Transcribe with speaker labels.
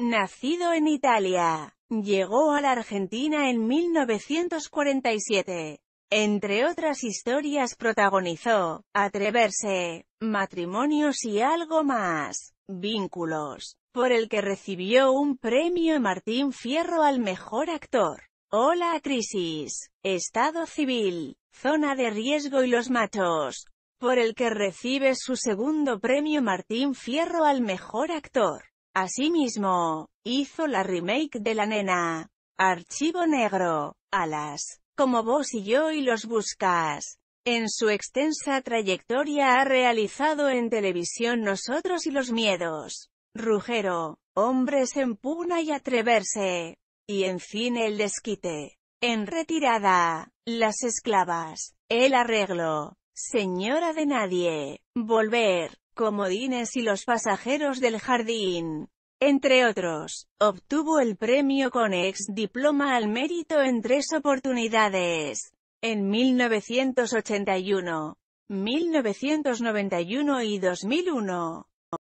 Speaker 1: Nacido en Italia, llegó a la Argentina en 1947. Entre otras historias protagonizó, Atreverse, Matrimonios y algo más, Vínculos, por el que recibió un premio Martín Fierro al Mejor Actor. Hola Crisis, Estado Civil, Zona de Riesgo y los Machos, por el que recibe su segundo premio Martín Fierro al Mejor Actor. Asimismo, hizo la remake de La Nena, Archivo Negro, Alas, como vos y yo y los buscas. En su extensa trayectoria ha realizado en televisión Nosotros y los miedos, Rugero, Hombres en pugna y atreverse, y en cine El desquite. En retirada, Las esclavas, El arreglo, Señora de nadie, Volver, comodines y los pasajeros del jardín. Entre otros, obtuvo el premio con ex diploma al mérito en tres oportunidades. En 1981, 1991 y 2001.